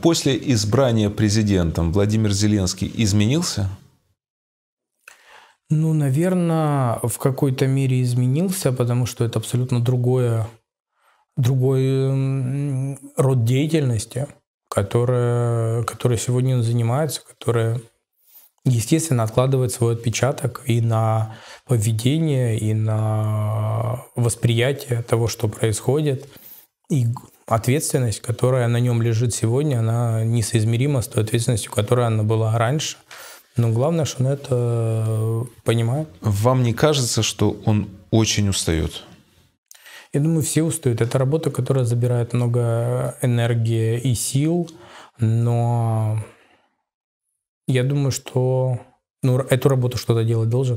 После избрания президентом Владимир Зеленский изменился? Ну, наверное, в какой-то мере изменился, потому что это абсолютно другое, другой род деятельности, которая, которая сегодня он занимается, которая, естественно, откладывает свой отпечаток и на поведение, и на восприятие того, что происходит. И ответственность, которая на нем лежит сегодня, она несоизмерима с той ответственностью, которая она была раньше. Но главное, что он это понимает. Вам не кажется, что он очень устает? Я думаю, все устают. Это работа, которая забирает много энергии и сил, но я думаю, что ну, эту работу что-то делать должен.